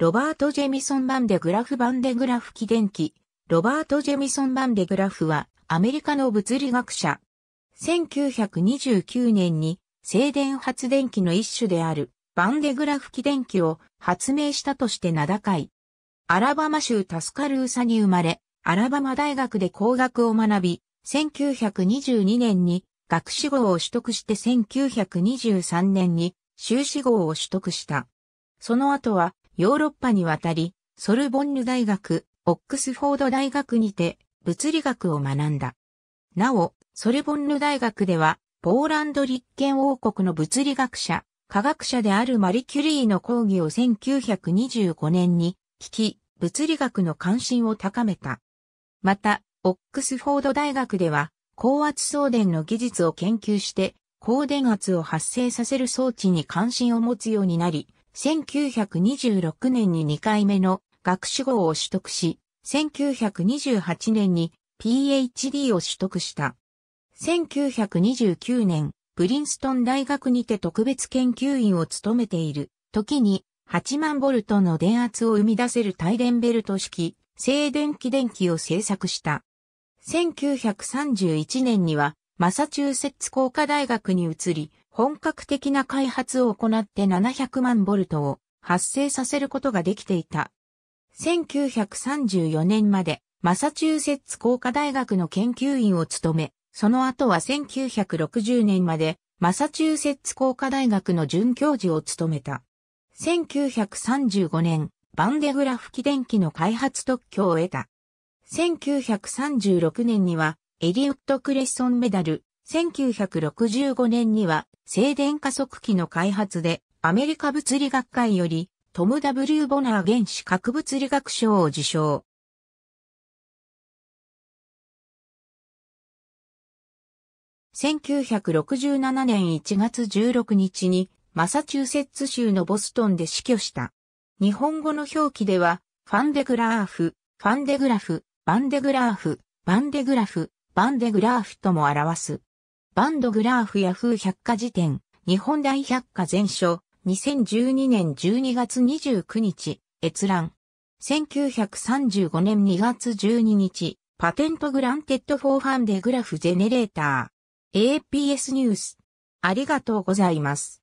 ロバート・ジェミソン・バンデグラフ・バンデグラフ記伝記。ロバート・ジェミソン・バンデグラフは、アメリカの物理学者。1929年に、静電発電機の一種である、バンデグラフ記電機を発明したとして名高い。アラバマ州タスカルーサに生まれ、アラバマ大学で工学を学び、1922年に学士号を取得して1923年に修士号を取得した。その後はヨーロッパに渡り、ソルボンヌ大学、オックスフォード大学にて物理学を学んだ。なお、ソルボンヌ大学では、ポーランド立憲王国の物理学者、科学者であるマリキュリーの講義を1925年に聞き、物理学の関心を高めた。また、オックスフォード大学では、高圧送電の技術を研究して、高電圧を発生させる装置に関心を持つようになり、1926年に2回目の学士号を取得し、1928年に PhD を取得した。1929年、プリンストン大学にて特別研究員を務めている時に8万ボルトの電圧を生み出せる大電ベルト式静電気電気を製作した。1931年にはマサチューセッツ工科大学に移り、本格的な開発を行って700万ボルトを発生させることができていた。1934年までマサチューセッツ工科大学の研究員を務め、その後は1960年までマサチューセッツ工科大学の准教授を務めた。1935年、バンデグラフ機電機の開発特許を得た。1936年にはエリウッド・クレッソンメダル。1965年には、静電加速器の開発で、アメリカ物理学会より、トム・ W・ ボナー原子核物理学賞を受賞。1967年1月16日に、マサチューセッツ州のボストンで死去した。日本語の表記では、ファンデグラーフ、ファンデグラフ、バンデグラーフ、バンデグラフ、バンデグラーフとも表す。バンドグラーフヤフー百科辞典、日本大百科全書、2012年12月29日、閲覧。1935年2月12日、パテントグランテッドフォーファンデグラフジェネレーター。APS ニュース。ありがとうございます。